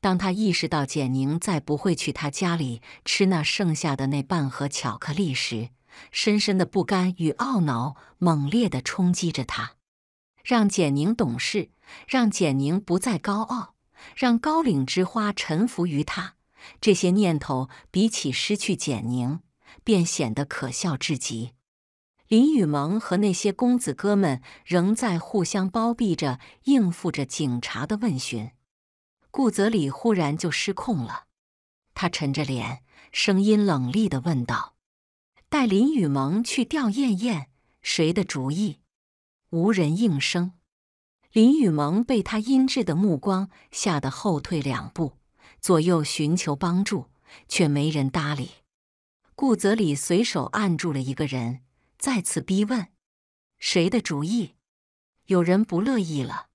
当他意识到简宁再不会去他家里吃那剩下的那半盒巧克力时，深深的不甘与懊恼猛烈地冲击着他，让简宁懂事，让简宁不再高傲，让高岭之花臣服于他。这些念头比起失去简宁，便显得可笑至极。林雨萌和那些公子哥们仍在互相包庇着，应付着警察的问询。顾泽礼忽然就失控了，他沉着脸，声音冷厉地问道。带林雨萌去吊燕燕，谁的主意？无人应声。林雨萌被他阴鸷的目光吓得后退两步，左右寻求帮助，却没人搭理。顾泽礼随手按住了一个人，再次逼问：“谁的主意？”有人不乐意了：“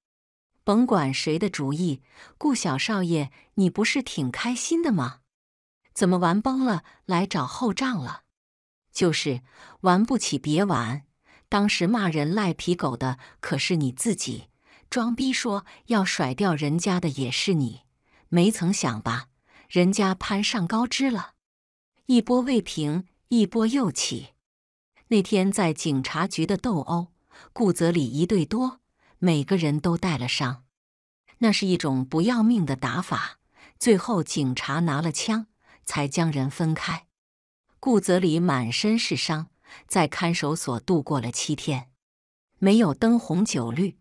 甭管谁的主意，顾小少爷，你不是挺开心的吗？怎么玩崩了，来找后账了？”就是玩不起，别玩。当时骂人赖皮狗的可是你自己，装逼说要甩掉人家的也是你，没曾想吧？人家攀上高枝了，一波未平，一波又起。那天在警察局的斗殴，顾泽里一对多，每个人都带了伤，那是一种不要命的打法。最后警察拿了枪，才将人分开。顾泽礼满身是伤，在看守所度过了七天，没有灯红酒绿，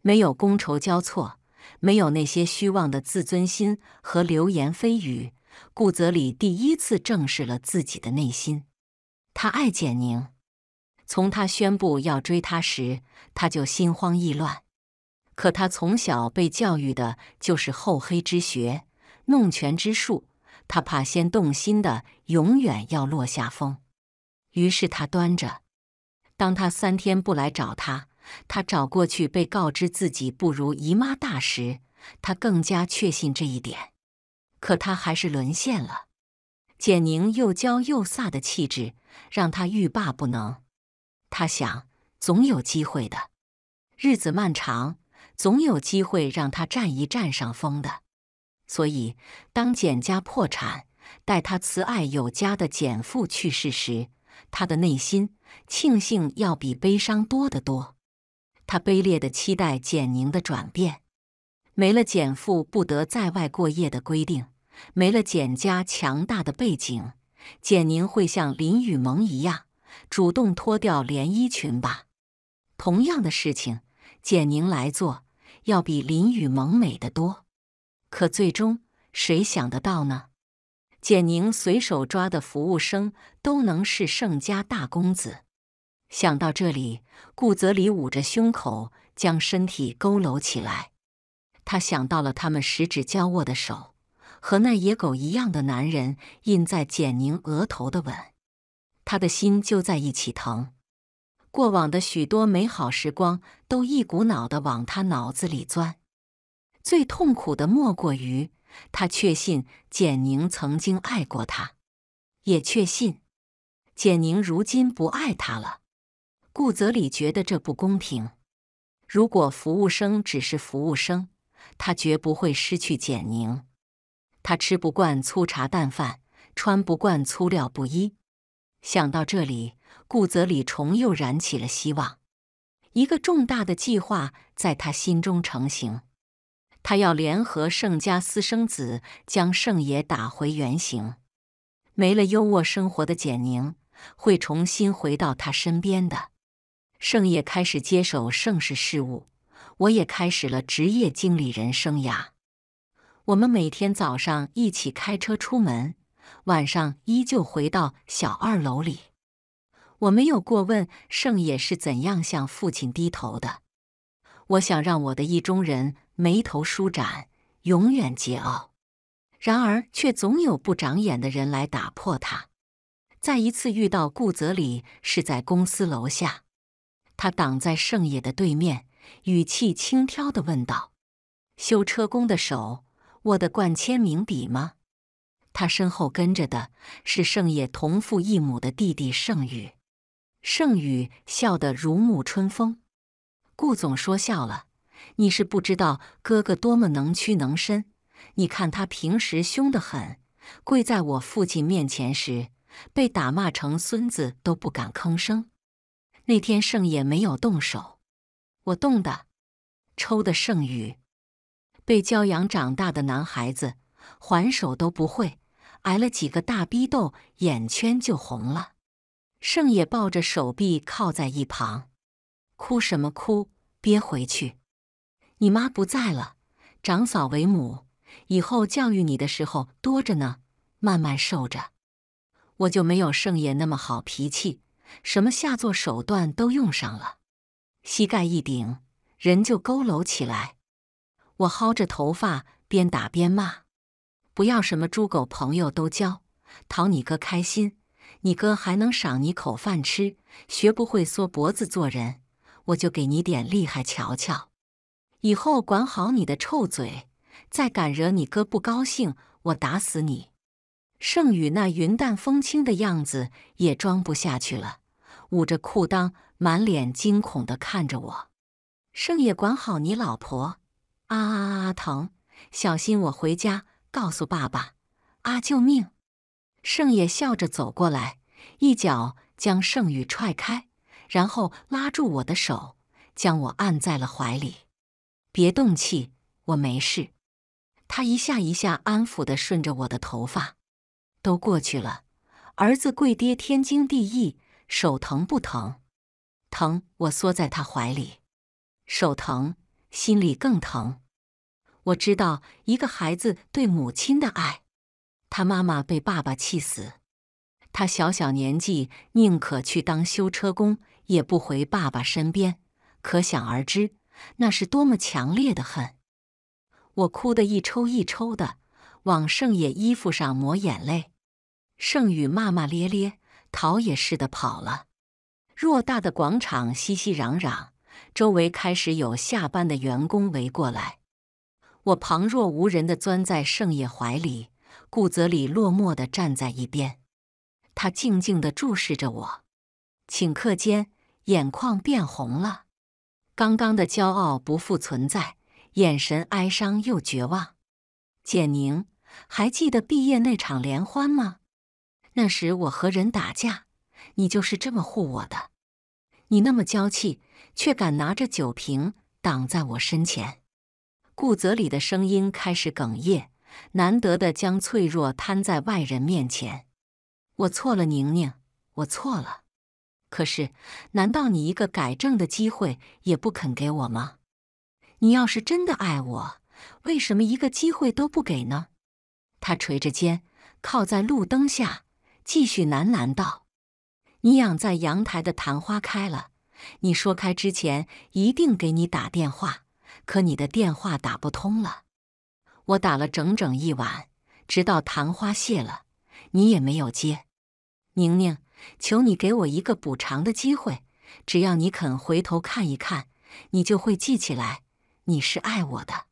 没有觥筹交错，没有那些虚妄的自尊心和流言蜚语。顾泽礼第一次正视了自己的内心，他爱简宁。从他宣布要追她时，他就心慌意乱。可他从小被教育的就是厚黑之学，弄权之术。他怕先动心的永远要落下风，于是他端着。当他三天不来找他，他找过去被告知自己不如姨妈大时，他更加确信这一点。可他还是沦陷了。简宁又娇又飒的气质让他欲罢不能。他想，总有机会的。日子漫长，总有机会让他占一占上风的。所以，当简家破产，待他慈爱有加的简父去世时，他的内心庆幸要比悲伤多得多。他卑劣的期待简宁的转变，没了简父不得在外过夜的规定，没了简家强大的背景，简宁会像林雨萌一样主动脱掉连衣裙吧？同样的事情，简宁来做，要比林雨萌美得多。可最终，谁想得到呢？简宁随手抓的服务生都能是盛家大公子。想到这里，顾泽礼捂着胸口，将身体佝偻起来。他想到了他们十指交握的手，和那野狗一样的男人印在简宁额头的吻。他的心就在一起疼。过往的许多美好时光，都一股脑的往他脑子里钻。最痛苦的莫过于他确信简宁曾经爱过他，也确信简宁如今不爱他了。顾泽礼觉得这不公平。如果服务生只是服务生，他绝不会失去简宁。他吃不惯粗茶淡饭，穿不惯粗料布衣。想到这里，顾泽礼重又燃起了希望。一个重大的计划在他心中成型。他要联合盛家私生子，将盛爷打回原形。没了优渥生活的简宁，会重新回到他身边的。盛爷开始接手盛世事务，我也开始了职业经理人生涯。我们每天早上一起开车出门，晚上依旧回到小二楼里。我没有过问盛爷是怎样向父亲低头的。我想让我的意中人。眉头舒展，永远桀骜，然而却总有不长眼的人来打破他。再一次遇到顾泽礼是在公司楼下，他挡在盛野的对面，语气轻佻地问道：“修车工的手握得冠签名笔吗？”他身后跟着的是盛野同父异母的弟弟盛宇。盛宇笑得如沐春风：“顾总说笑了。”你是不知道哥哥多么能屈能伸。你看他平时凶得很，跪在我父亲面前时，被打骂成孙子都不敢吭声。那天盛也没有动手，我动的，抽的盛宇。被骄养长大的男孩子，还手都不会，挨了几个大逼斗，眼圈就红了。盛也抱着手臂靠在一旁，哭什么哭？憋回去。你妈不在了，长嫂为母，以后教育你的时候多着呢，慢慢受着。我就没有盛爷那么好脾气，什么下作手段都用上了。膝盖一顶，人就佝偻起来。我薅着头发，边打边骂：“不要什么猪狗朋友都交，讨你哥开心，你哥还能赏你口饭吃。学不会缩脖子做人，我就给你点厉害瞧瞧。”以后管好你的臭嘴，再敢惹你哥不高兴，我打死你！盛宇那云淡风轻的样子也装不下去了，捂着裤裆，满脸惊恐地看着我。盛爷，管好你老婆！啊啊啊！疼！小心我回家告诉爸爸！啊！救命！盛爷笑着走过来，一脚将盛宇踹开，然后拉住我的手，将我按在了怀里。别动气，我没事。他一下一下安抚的顺着我的头发，都过去了。儿子跪爹天经地义，手疼不疼？疼。我缩在他怀里，手疼，心里更疼。我知道一个孩子对母亲的爱。他妈妈被爸爸气死，他小小年纪宁可去当修车工，也不回爸爸身边，可想而知。那是多么强烈的恨！我哭得一抽一抽的，往盛野衣服上抹眼泪。盛宇骂骂咧咧，逃也似的跑了。偌大的广场熙熙攘攘，周围开始有下班的员工围过来。我旁若无人的钻在盛野怀里，顾泽礼落寞的站在一边，他静静的注视着我，顷刻间眼眶变红了。刚刚的骄傲不复存在，眼神哀伤又绝望。简宁，还记得毕业那场联欢吗？那时我和人打架，你就是这么护我的。你那么娇气，却敢拿着酒瓶挡在我身前。顾泽里的声音开始哽咽，难得的将脆弱摊在外人面前。我错了，宁宁，我错了。可是，难道你一个改正的机会也不肯给我吗？你要是真的爱我，为什么一个机会都不给呢？他垂着肩，靠在路灯下，继续喃喃道：“你养在阳台的昙花开了，你说开之前一定给你打电话，可你的电话打不通了。我打了整整一晚，直到昙花谢了，你也没有接。”宁宁。求你给我一个补偿的机会，只要你肯回头看一看，你就会记起来你是爱我的。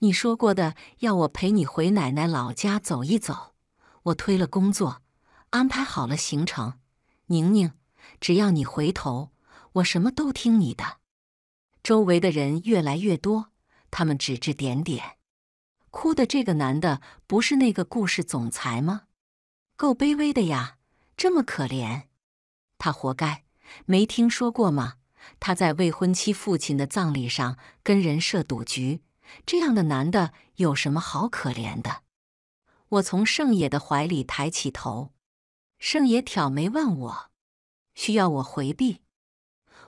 你说过的要我陪你回奶奶老家走一走，我推了工作，安排好了行程。宁宁，只要你回头，我什么都听你的。周围的人越来越多，他们指指点点，哭的这个男的不是那个故事总裁吗？够卑微的呀！这么可怜，他活该！没听说过吗？他在未婚妻父亲的葬礼上跟人设赌局，这样的男的有什么好可怜的？我从盛野的怀里抬起头，盛野挑眉问我：“需要我回避？”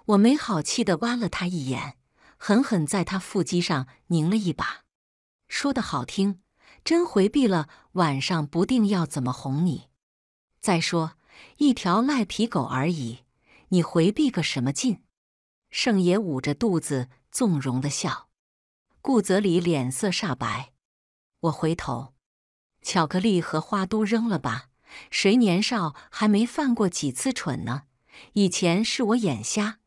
我没好气的剜了他一眼，狠狠在他腹肌上拧了一把，说的好听，真回避了，晚上不定要怎么哄你。再说。一条赖皮狗而已，你回避个什么劲？盛爷捂着肚子纵容的笑。顾泽礼脸色煞白。我回头，巧克力和花都扔了吧。谁年少还没犯过几次蠢呢？以前是我眼瞎，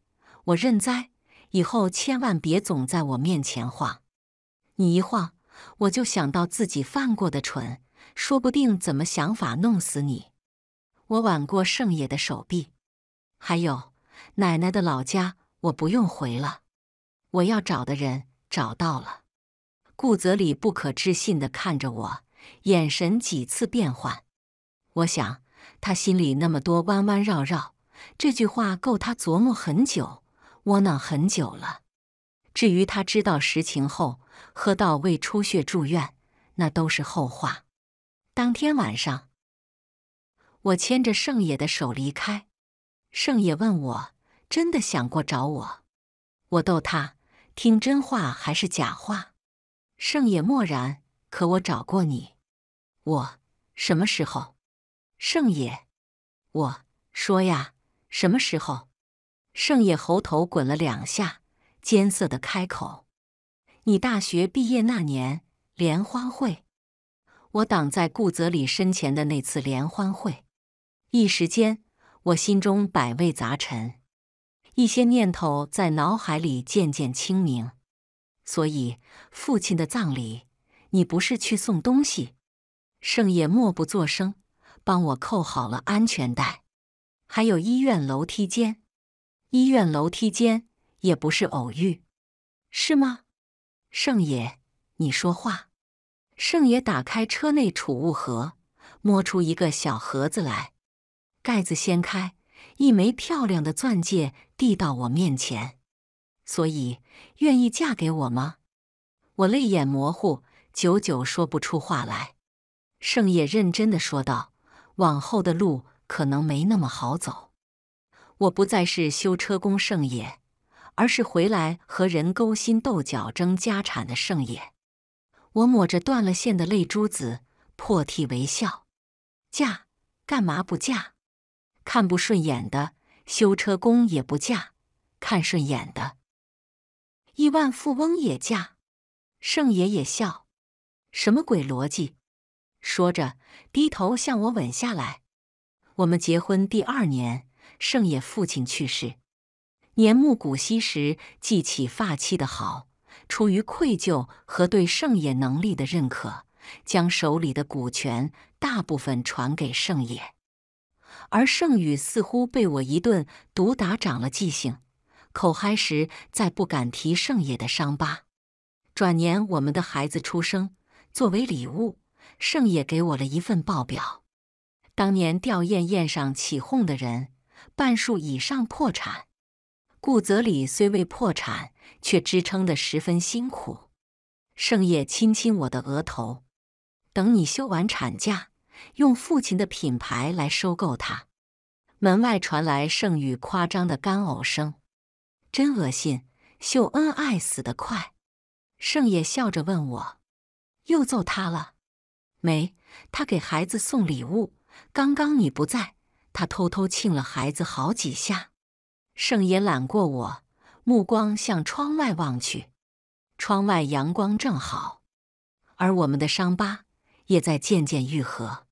我认栽。以后千万别总在我面前晃。你一晃，我就想到自己犯过的蠢，说不定怎么想法弄死你。我挽过盛野的手臂，还有奶奶的老家，我不用回了。我要找的人找到了。顾泽礼不可置信地看着我，眼神几次变换。我想，他心里那么多弯弯绕绕，这句话够他琢磨很久，窝囊很久了。至于他知道实情后喝到胃出血住院，那都是后话。当天晚上。我牵着盛野的手离开，盛野问我：“真的想过找我？”我逗他：“听真话还是假话？”盛野默然。可我找过你，我什么时候？盛野，我说呀，什么时候？盛野喉头滚了两下，艰涩的开口：“你大学毕业那年，联欢会，我挡在顾泽礼身前的那次联欢会。”一时间，我心中百味杂陈，一些念头在脑海里渐渐清明。所以，父亲的葬礼，你不是去送东西？盛野默不作声，帮我扣好了安全带。还有医院楼梯间，医院楼梯间也不是偶遇，是吗？盛野，你说话。盛野打开车内储物盒，摸出一个小盒子来。盖子掀开，一枚漂亮的钻戒递到我面前。所以，愿意嫁给我吗？我泪眼模糊，久久说不出话来。盛野认真的说道：“往后的路可能没那么好走，我不再是修车工盛野，而是回来和人勾心斗角争家产的盛野。”我抹着断了线的泪珠子，破涕为笑：“嫁，干嘛不嫁？”看不顺眼的修车工也不嫁，看顺眼的亿万富翁也嫁，盛爷也笑，什么鬼逻辑？说着低头向我吻下来。我们结婚第二年，盛爷父亲去世，年暮古稀时记起发妻的好，出于愧疚和对盛爷能力的认可，将手里的股权大部分传给盛爷。而盛宇似乎被我一顿毒打长了记性，口嗨时再不敢提盛野的伤疤。转年，我们的孩子出生，作为礼物，盛野给我了一份报表：当年吊唁宴上起哄的人，半数以上破产。顾泽礼虽未破产，却支撑得十分辛苦。盛野亲亲我的额头，等你休完产假。用父亲的品牌来收购他。门外传来盛宇夸张的干呕声，真恶心！秀恩爱死得快。盛野笑着问我：“又揍他了没？”他给孩子送礼物，刚刚你不在，他偷偷亲了孩子好几下。盛野揽过我，目光向窗外望去。窗外阳光正好，而我们的伤疤也在渐渐愈合。